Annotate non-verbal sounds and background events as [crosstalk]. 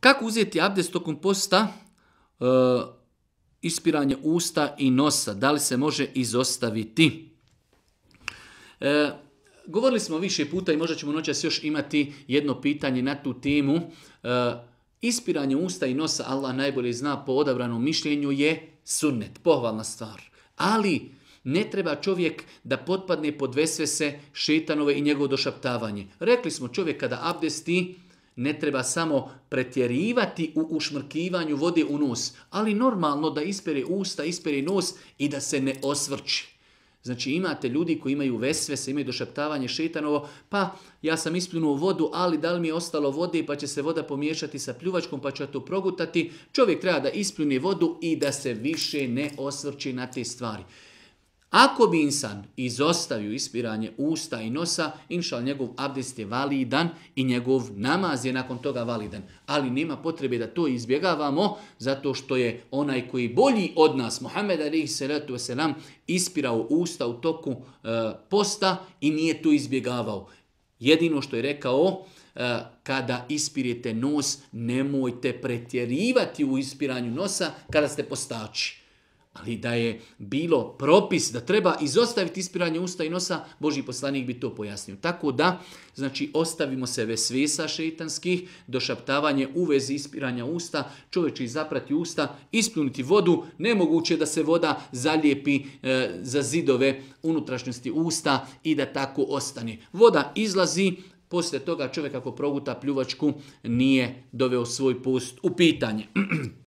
Kako uzeti abdest tokom posta? E, ispiranje usta i nosa. Da li se može izostaviti? E, govorili smo više puta i možda ćemo noćas još imati jedno pitanje na tu temu. E, ispiranje usta i nosa, Allah najbolje zna po odabranom mišljenju, je sunnet, pohvalna stvar. Ali ne treba čovjek da potpadne pod vesvese šetanove i njegovo došaptavanje. Rekli smo čovjek kada abdesti, ne treba samo pretjerivati u ušmrkivanju vode u nos, ali normalno da ispere usta, ispere nos i da se ne osvrči. Znači imate ljudi koji imaju vesvese, imaju došaptavanje šetanovo, pa ja sam ispljunuo vodu, ali da li mi je ostalo vode pa će se voda pomiješati sa pljuvačkom pa će to progutati. Čovjek treba da ispljuni vodu i da se više ne osvrči na te stvari. Ako bi insan izostavio ispiranje usta i nosa, inšal njegov abdest je validan i njegov namaz je nakon toga validan. Ali nema potrebe da to izbjegavamo, zato što je onaj koji bolji od nas, Mohamed Ali ispirao usta u toku e, posta i nije to izbjegavao. Jedino što je rekao, e, kada ispirite nos, nemojte pretjerivati u ispiranju nosa kada ste postači. Ali da je bilo propis da treba izostaviti ispiranje usta i nosa, Boži poslanik bi to pojasnio. Tako da, znači, ostavimo se svesa šeitanskih, došaptavanje u vezi ispiranja usta, čovjek će zaprati usta, ispljuniti vodu, nemoguće da se voda zalijepi e, za zidove unutrašnjosti usta i da tako ostane. Voda izlazi, poslije toga čovjek ako proguta pljuvačku nije doveo svoj post u pitanje. [clears throat]